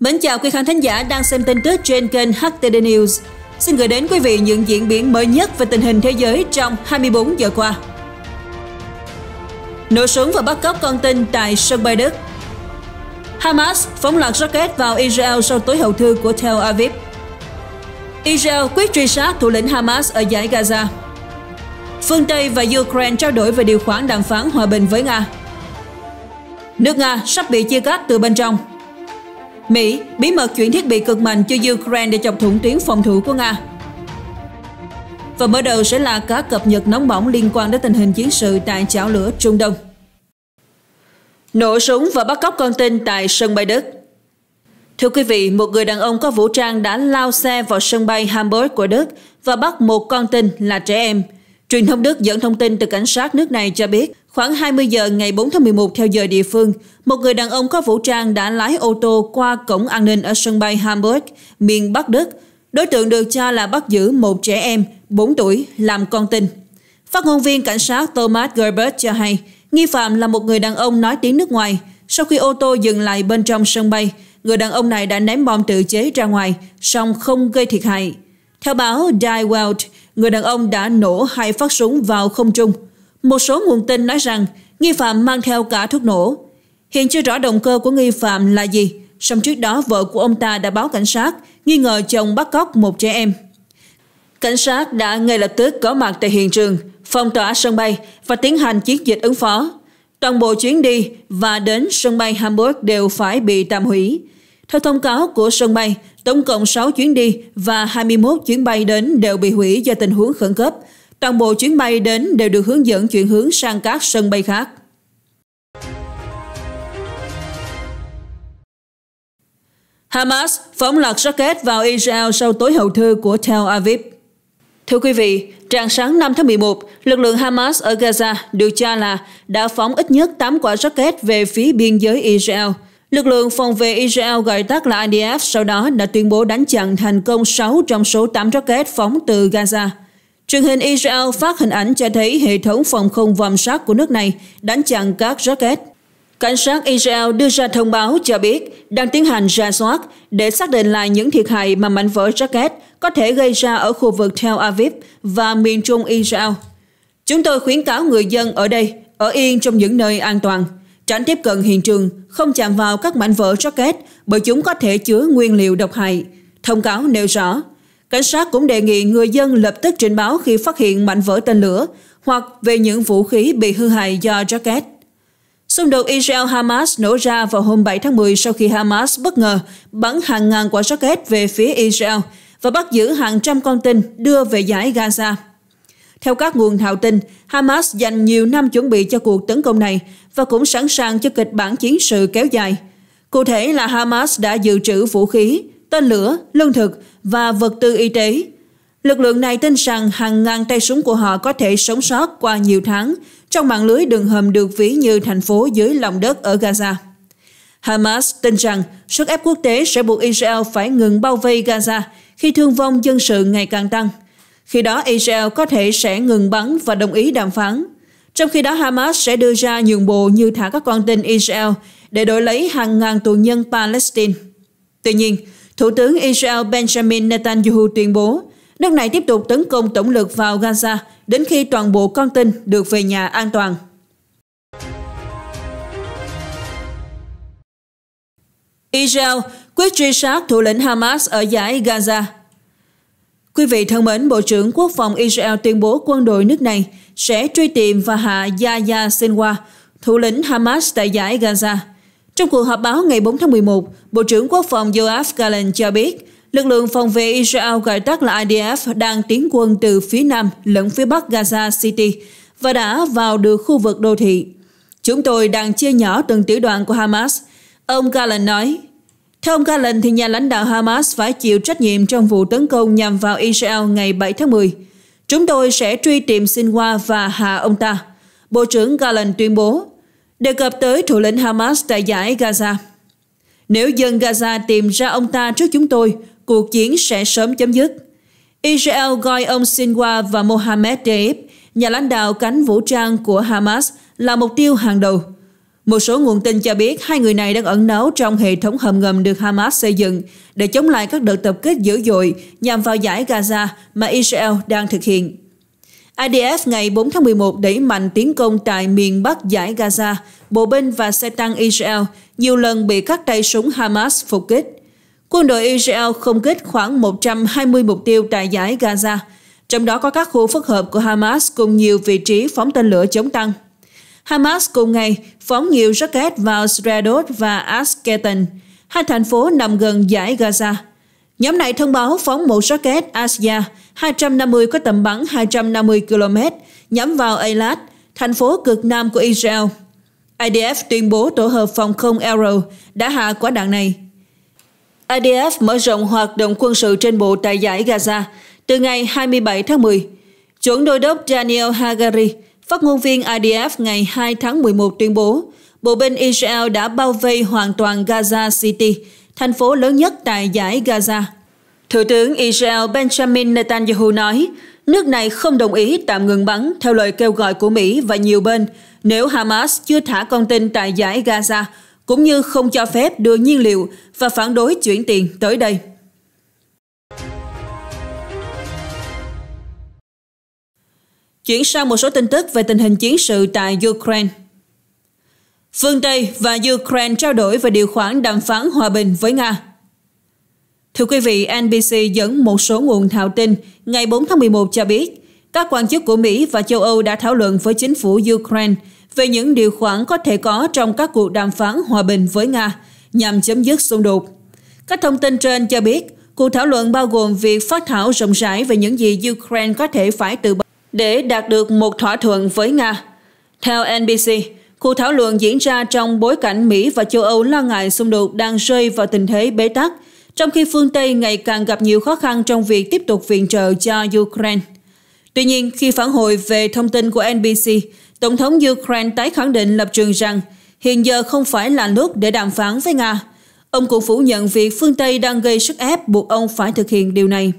Mến chào quý khán thính giả đang xem tin tức trên kênh HTD News. Xin gửi đến quý vị những diễn biến mới nhất về tình hình thế giới trong 24 giờ qua. Nổ súng và bắt cóc con tin tại sân bay Đức. Hamas phóng loạt rocket vào Israel sau tối hậu thư của Tel Aviv. Israel quyết truy sát thủ lĩnh Hamas ở giải Gaza. Phương Tây và Ukraine trao đổi về điều khoản đàm phán hòa bình với Nga. Nước Nga sắp bị chia cắt từ bên trong. Mỹ bí mật chuyển thiết bị cực mạnh cho Ukraine để chọc thủng tuyến phòng thủ của Nga. Và mở đầu sẽ là các cập nhật nóng bỏng liên quan đến tình hình chiến sự tại chảo lửa Trung Đông. Nổ súng và bắt cóc con tin tại sân bay Đức Thưa quý vị, một người đàn ông có vũ trang đã lao xe vào sân bay Hamburg của Đức và bắt một con tin là trẻ em. Truyền thông Đức dẫn thông tin từ cảnh sát nước này cho biết Khoảng 20 giờ ngày 4 tháng 11 theo giờ địa phương, một người đàn ông có vũ trang đã lái ô tô qua cổng an ninh ở sân bay Hamburg, miền Bắc Đức. Đối tượng được cho là bắt giữ một trẻ em 4 tuổi làm con tin. Phát ngôn viên cảnh sát Thomas Gerbert cho hay, nghi phạm là một người đàn ông nói tiếng nước ngoài. Sau khi ô tô dừng lại bên trong sân bay, người đàn ông này đã ném bom tự chế ra ngoài, song không gây thiệt hại. Theo báo Die Welt, người đàn ông đã nổ hai phát súng vào không trung – một số nguồn tin nói rằng nghi phạm mang theo cả thuốc nổ. Hiện chưa rõ động cơ của nghi phạm là gì, song trước đó vợ của ông ta đã báo cảnh sát nghi ngờ chồng bắt cóc một trẻ em. Cảnh sát đã ngay lập tức có mặt tại hiện trường, phong tỏa sân bay và tiến hành chiến dịch ứng phó. Toàn bộ chuyến đi và đến sân bay Hamburg đều phải bị tạm hủy. Theo thông cáo của sân bay, tổng cộng 6 chuyến đi và 21 chuyến bay đến đều bị hủy do tình huống khẩn cấp, Toàn bộ chuyến bay đến đều được hướng dẫn chuyển hướng sang các sân bay khác. Hamas phóng loạt rocket vào Israel sau tối hậu thư của Tel Aviv. Thưa quý vị, Trạng sáng 5 tháng 11, lực lượng Hamas ở Gaza được cho là đã phóng ít nhất 8 quả rocket về phía biên giới Israel. Lực lượng phòng vệ Israel gọi tắt là IDF sau đó đã tuyên bố đánh chặn thành công 6 trong số 8 rocket phóng từ Gaza. Truyền hình Israel phát hình ảnh cho thấy hệ thống phòng không vòm sát của nước này đánh chặn các rocket. Cảnh sát Israel đưa ra thông báo cho biết đang tiến hành ra soát để xác định lại những thiệt hại mà mảnh vỡ rocket có thể gây ra ở khu vực Tel Aviv và miền trung Israel. Chúng tôi khuyến cáo người dân ở đây ở yên trong những nơi an toàn, tránh tiếp cận hiện trường, không chạm vào các mảnh vỡ rocket bởi chúng có thể chứa nguyên liệu độc hại. Thông cáo nêu rõ, Cảnh sát cũng đề nghị người dân lập tức trình báo khi phát hiện mảnh vỡ tên lửa hoặc về những vũ khí bị hư hại do rocket. Xung đột Israel-Hamas nổ ra vào hôm 7 tháng 10 sau khi Hamas bất ngờ bắn hàng ngàn quả rocket về phía Israel và bắt giữ hàng trăm con tin đưa về giải Gaza. Theo các nguồn thạo tin, Hamas dành nhiều năm chuẩn bị cho cuộc tấn công này và cũng sẵn sàng cho kịch bản chiến sự kéo dài. Cụ thể là Hamas đã dự trữ vũ khí, tên lửa, lương thực và vật tư y tế. Lực lượng này tin rằng hàng ngàn tay súng của họ có thể sống sót qua nhiều tháng trong mạng lưới đường hầm được ví như thành phố dưới lòng đất ở Gaza. Hamas tin rằng sức ép quốc tế sẽ buộc Israel phải ngừng bao vây Gaza khi thương vong dân sự ngày càng tăng. Khi đó Israel có thể sẽ ngừng bắn và đồng ý đàm phán. Trong khi đó Hamas sẽ đưa ra nhượng bộ như thả các con tin Israel để đổi lấy hàng ngàn tù nhân Palestine. Tuy nhiên, Thủ tướng Israel Benjamin Netanyahu tuyên bố, nước này tiếp tục tấn công tổng lực vào Gaza đến khi toàn bộ con tin được về nhà an toàn. Israel quyết truy sát thủ lĩnh Hamas ở giải Gaza. Quý vị thân mến, Bộ trưởng Quốc phòng Israel tuyên bố quân đội nước này sẽ truy tìm và hạ Yahya Sinwar, thủ lĩnh Hamas tại giải Gaza. Trong cuộc họp báo ngày 4 tháng 11, Bộ trưởng Quốc phòng Yoav Gallant cho biết, lực lượng phòng vệ Israel gọi tắt là IDF đang tiến quân từ phía nam lẫn phía bắc Gaza City và đã vào được khu vực đô thị. Chúng tôi đang chia nhỏ từng tiểu đoàn của Hamas, ông Gallant nói. Theo ông Gallant thì nhà lãnh đạo Hamas phải chịu trách nhiệm trong vụ tấn công nhằm vào Israel ngày 7 tháng 10. Chúng tôi sẽ truy tìm Sinwa và hạ ông ta. Bộ trưởng Gallant tuyên bố đề cập tới thủ lĩnh Hamas tại giải Gaza. Nếu dân Gaza tìm ra ông ta trước chúng tôi, cuộc chiến sẽ sớm chấm dứt. Israel gọi ông Sinwar và Mohammed Deeb, nhà lãnh đạo cánh vũ trang của Hamas, là mục tiêu hàng đầu. Một số nguồn tin cho biết hai người này đang ẩn náu trong hệ thống hầm ngầm được Hamas xây dựng để chống lại các đợt tập kết dữ dội nhằm vào giải Gaza mà Israel đang thực hiện. IDF ngày 4 tháng 11 đẩy mạnh tiến công tại miền Bắc giải Gaza. Bộ binh và xe tăng Israel nhiều lần bị các tay súng Hamas phục kích. Quân đội Israel không kích khoảng 120 mục tiêu tại giải Gaza, trong đó có các khu phức hợp của Hamas cùng nhiều vị trí phóng tên lửa chống tăng. Hamas cùng ngày phóng nhiều rocket vào Sderot và Asketon, hai thành phố nằm gần giải Gaza. Nhóm này thông báo phóng một rocket Asia 250 có tầm bắn 250 km nhắm vào Eilat, thành phố cực nam của Israel. IDF tuyên bố tổ hợp phòng không Arrow đã hạ quả đạn này. IDF mở rộng hoạt động quân sự trên bộ tại giải Gaza từ ngày 27 tháng 10. Chuẩn đô đốc Daniel Hagari, phát ngôn viên IDF ngày 2 tháng 11 tuyên bố, bộ binh Israel đã bao vây hoàn toàn Gaza City thành phố lớn nhất tại giải Gaza. Thủ tướng Israel Benjamin Netanyahu nói, nước này không đồng ý tạm ngừng bắn theo lời kêu gọi của Mỹ và nhiều bên nếu Hamas chưa thả con tin tại giải Gaza, cũng như không cho phép đưa nhiên liệu và phản đối chuyển tiền tới đây. Chuyển sang một số tin tức về tình hình chiến sự tại Ukraine. Phương Tây và Ukraine trao đổi về điều khoản đàm phán hòa bình với Nga. Thưa quý vị, NBC dẫn một số nguồn thạo tin ngày 4 tháng 11 cho biết, các quan chức của Mỹ và châu Âu đã thảo luận với chính phủ Ukraine về những điều khoản có thể có trong các cuộc đàm phán hòa bình với Nga nhằm chấm dứt xung đột. Các thông tin trên cho biết, cuộc thảo luận bao gồm việc phát thảo rộng rãi về những gì Ukraine có thể phải từ bỏ để đạt được một thỏa thuận với Nga. Theo NBC, Cuộc thảo luận diễn ra trong bối cảnh Mỹ và châu Âu lo ngại xung đột đang rơi vào tình thế bế tắc, trong khi phương Tây ngày càng gặp nhiều khó khăn trong việc tiếp tục viện trợ cho Ukraine. Tuy nhiên, khi phản hồi về thông tin của NBC, Tổng thống Ukraine tái khẳng định lập trường rằng hiện giờ không phải là lúc để đàm phán với Nga. Ông cũng phủ nhận việc phương Tây đang gây sức ép buộc ông phải thực hiện điều này.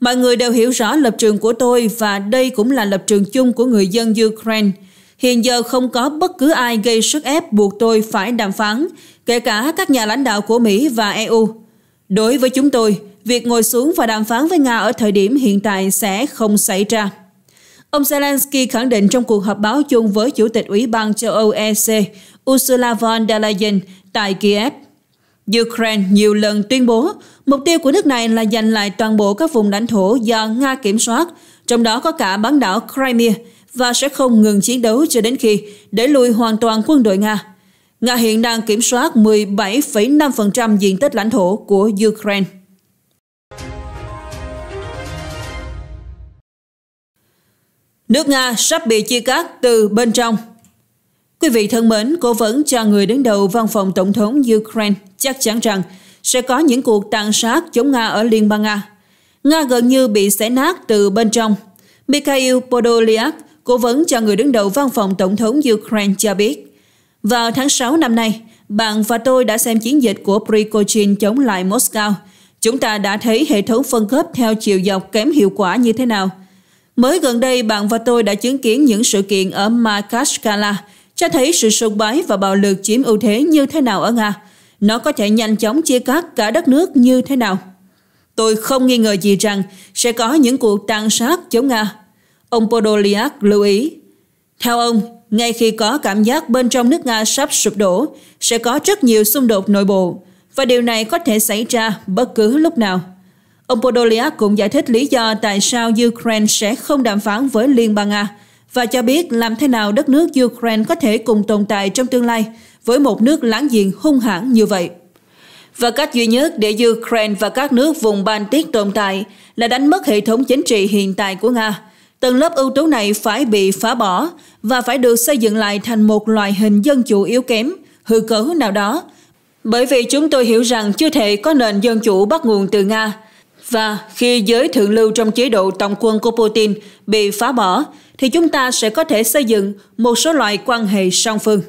Mọi người đều hiểu rõ lập trường của tôi và đây cũng là lập trường chung của người dân Ukraine – Hiện giờ không có bất cứ ai gây sức ép buộc tôi phải đàm phán, kể cả các nhà lãnh đạo của Mỹ và EU. Đối với chúng tôi, việc ngồi xuống và đàm phán với Nga ở thời điểm hiện tại sẽ không xảy ra. Ông Zelensky khẳng định trong cuộc họp báo chung với Chủ tịch Ủy ban châu Âu EC Ursula von der Leyen tại Kiev. Ukraine nhiều lần tuyên bố mục tiêu của nước này là giành lại toàn bộ các vùng lãnh thổ do Nga kiểm soát, trong đó có cả bán đảo Crimea, và sẽ không ngừng chiến đấu cho đến khi đẩy lùi hoàn toàn quân đội Nga. Nga hiện đang kiểm soát 17,5% diện tích lãnh thổ của Ukraine. Nước Nga sắp bị chia cắt từ bên trong. Quý vị thân mến, cố vấn cho người đứng đầu văn phòng tổng thống Ukraine chắc chắn rằng sẽ có những cuộc tàn sát chống Nga ở Liên bang Nga. Nga gần như bị xé nát từ bên trong. Mikhail Podolyak, cố vấn cho người đứng đầu văn phòng Tổng thống Ukraine cho biết. Vào tháng 6 năm nay, bạn và tôi đã xem chiến dịch của Prigozhin chống lại Moscow. Chúng ta đã thấy hệ thống phân cấp theo chiều dọc kém hiệu quả như thế nào. Mới gần đây, bạn và tôi đã chứng kiến những sự kiện ở Makashkala, cho thấy sự sụp bái và bạo lực chiếm ưu thế như thế nào ở Nga. Nó có thể nhanh chóng chia cắt cả đất nước như thế nào. Tôi không nghi ngờ gì rằng sẽ có những cuộc tàn sát chống Nga Ông Podolyak lưu ý. Theo ông, ngay khi có cảm giác bên trong nước Nga sắp sụp đổ, sẽ có rất nhiều xung đột nội bộ, và điều này có thể xảy ra bất cứ lúc nào. Ông Podolyak cũng giải thích lý do tại sao Ukraine sẽ không đàm phán với Liên bang Nga và cho biết làm thế nào đất nước Ukraine có thể cùng tồn tại trong tương lai với một nước láng giềng hung hãn như vậy. Và cách duy nhất để Ukraine và các nước vùng Baltic tồn tại là đánh mất hệ thống chính trị hiện tại của Nga – tầng lớp ưu tú này phải bị phá bỏ và phải được xây dựng lại thành một loại hình dân chủ yếu kém, hư cấu nào đó. Bởi vì chúng tôi hiểu rằng chưa thể có nền dân chủ bắt nguồn từ Nga. Và khi giới thượng lưu trong chế độ tổng quân của Putin bị phá bỏ, thì chúng ta sẽ có thể xây dựng một số loại quan hệ song phương.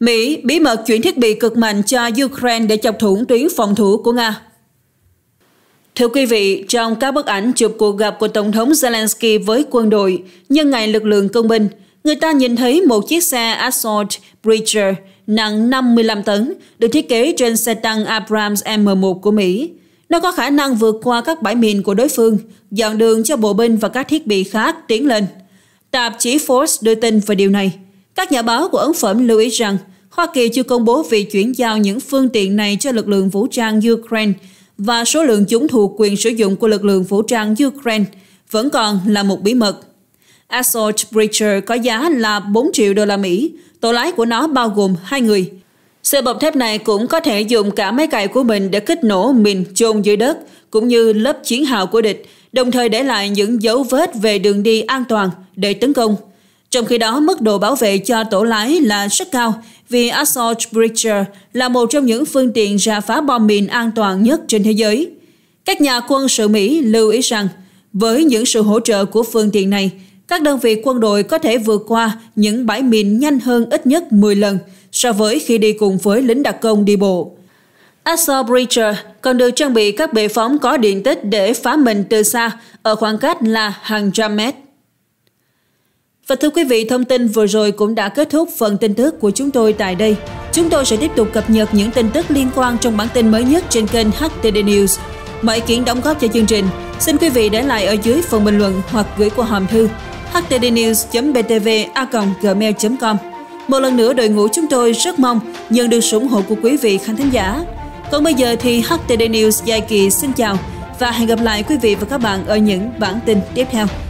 Mỹ bí mật chuyển thiết bị cực mạnh cho Ukraine để chọc thủng tuyến phòng thủ của Nga. Thưa quý vị, trong các bức ảnh chụp cuộc gặp của Tổng thống Zelensky với quân đội nhân ngày lực lượng công binh, người ta nhìn thấy một chiếc xe Assault Bridger nặng 55 tấn được thiết kế trên xe tăng Abrams M1 của Mỹ. Nó có khả năng vượt qua các bãi mìn của đối phương, dọn đường cho bộ binh và các thiết bị khác tiến lên. Tạp chí Forbes đưa tin về điều này. Các nhà báo của ấn phẩm lưu ý rằng Hoa Kỳ chưa công bố việc chuyển giao những phương tiện này cho lực lượng vũ trang Ukraine và số lượng chúng thuộc quyền sử dụng của lực lượng vũ trang Ukraine vẫn còn là một bí mật. Assault Breacher có giá là 4 triệu đô la Mỹ, tổ lái của nó bao gồm hai người. Xe bọc thép này cũng có thể dùng cả máy cày của mình để kích nổ mình chôn dưới đất, cũng như lớp chiến hào của địch, đồng thời để lại những dấu vết về đường đi an toàn để tấn công. Trong khi đó, mức độ bảo vệ cho tổ lái là rất cao vì Assault Breacher là một trong những phương tiện ra phá bom mìn an toàn nhất trên thế giới. Các nhà quân sự Mỹ lưu ý rằng, với những sự hỗ trợ của phương tiện này, các đơn vị quân đội có thể vượt qua những bãi mìn nhanh hơn ít nhất 10 lần so với khi đi cùng với lính đặc công đi bộ. Assault Breacher còn được trang bị các bệ phóng có điện tích để phá mình từ xa ở khoảng cách là hàng trăm mét. Và thưa quý vị, thông tin vừa rồi cũng đã kết thúc phần tin tức của chúng tôi tại đây. Chúng tôi sẽ tiếp tục cập nhật những tin tức liên quan trong bản tin mới nhất trên kênh HTD News. Mọi ý kiến đóng góp cho chương trình, xin quý vị để lại ở dưới phần bình luận hoặc gửi qua hòm thư htdnews.btv.gmail.com Một lần nữa, đội ngũ chúng tôi rất mong nhận được sự ủng hộ của quý vị khán thính giả. Còn bây giờ thì HTD News dài kỳ xin chào và hẹn gặp lại quý vị và các bạn ở những bản tin tiếp theo.